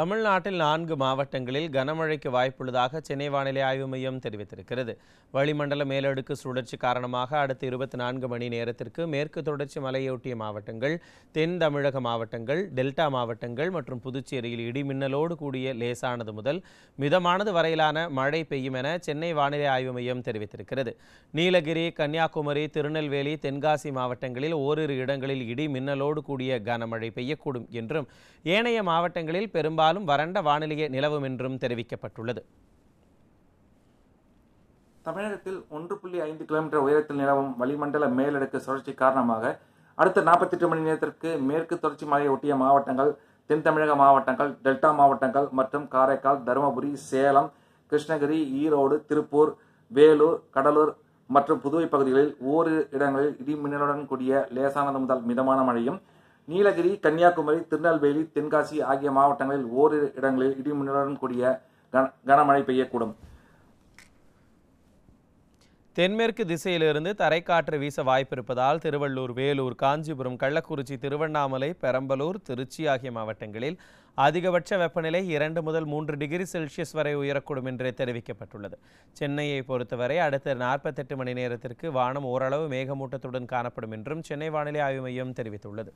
தமிழ்நாட்டில் நான்கு மாவட்டங்களில் கனமழைக்கு வாய்ப்புள்ளதாக சென்னை வானிலை ஆய்வு மையம் தெரிவித்திருக்கிறது வளிமண்டல மேலடுக்கு சுழற்சி காரணமாக அடுத்த இருபத்தி நான்கு மணி நேரத்திற்கு மேற்கு தொடர்ச்சி மலையொட்டிய மாவட்டங்கள் தென் தமிழக மாவட்டங்கள் டெல்டா மாவட்டங்கள் மற்றும் புதுச்சேரியில் இடிமின்னலோடு கூடிய லேசானது முதல் மிதமானது வரையிலான மழை பெய்யும் என சென்னை வானிலை ஆய்வு மையம் தெரிவித்திருக்கிறது நீலகிரி கன்னியாகுமரி திருநெல்வேலி தென்காசி மாவட்டங்களில் ஓரிரு இடங்களில் இடி மின்னலோடு கூடிய கனமழை பெய்யக்கூடும் என்றும் ஏனைய மாவட்டங்களில் பெரும்பாலும் பெரும்பாலும் வறண்ட வானிலையே நிலவும் என்றும் தெரிவிக்கப்பட்டுள்ளது தமிழகத்தில் ஒன்று புள்ளி ஐந்து கிலோமீட்டர் உயரத்தில் நிலவும் வளிமண்டல மேலடுக்கு சுழற்சி காரணமாக அடுத்த நாற்பத்தி எட்டு மணி நேரத்திற்கு மேற்கு தொடர்ச்சி மலையை ஒட்டிய மாவட்டங்கள் தென் தமிழக மாவட்டங்கள் டெல்டா மாவட்டங்கள் மற்றும் காரைக்கால் தருமபுரி சேலம் கிருஷ்ணகிரி ஈரோடு திருப்பூர் வேலூர் கடலூர் மற்றும் புதுவை பகுதிகளில் ஓரிரு இடங்களில் இடி மின்னலுடன் கூடிய லேசானது முதல் மிதமான மழையும் நீலகிரி கன்னியாகுமரி திருநெல்வேலி தென்காசி ஆகிய மாவட்டங்களில் ஓரிரு இடங்களில் இடிமின்னலுடன் கூடிய கன கனமழை பெய்யக்கூடும் தென்மேற்கு திசையிலிருந்து தரைக்காற்று வீச வாய்ப்பிருப்பதால் திருவள்ளூர் வேலூர் காஞ்சிபுரம் கள்ளக்குறிச்சி திருவண்ணாமலை பெரம்பலூர் திருச்சி ஆகிய மாவட்டங்களில் அதிகபட்ச வெப்பநிலை இரண்டு முதல் மூன்று டிகிரி செல்சியஸ் வரை உயரக்கூடும் என்று தெரிவிக்கப்பட்டுள்ளது சென்னையை பொறுத்தவரை அடுத்த நாற்பத்தெட்டு மணி நேரத்திற்கு வானம் ஓரளவு மேகமூட்டத்துடன் காணப்படும் என்றும் சென்னை வானிலை ஆய்வு மையம் தெரிவித்துள்ளது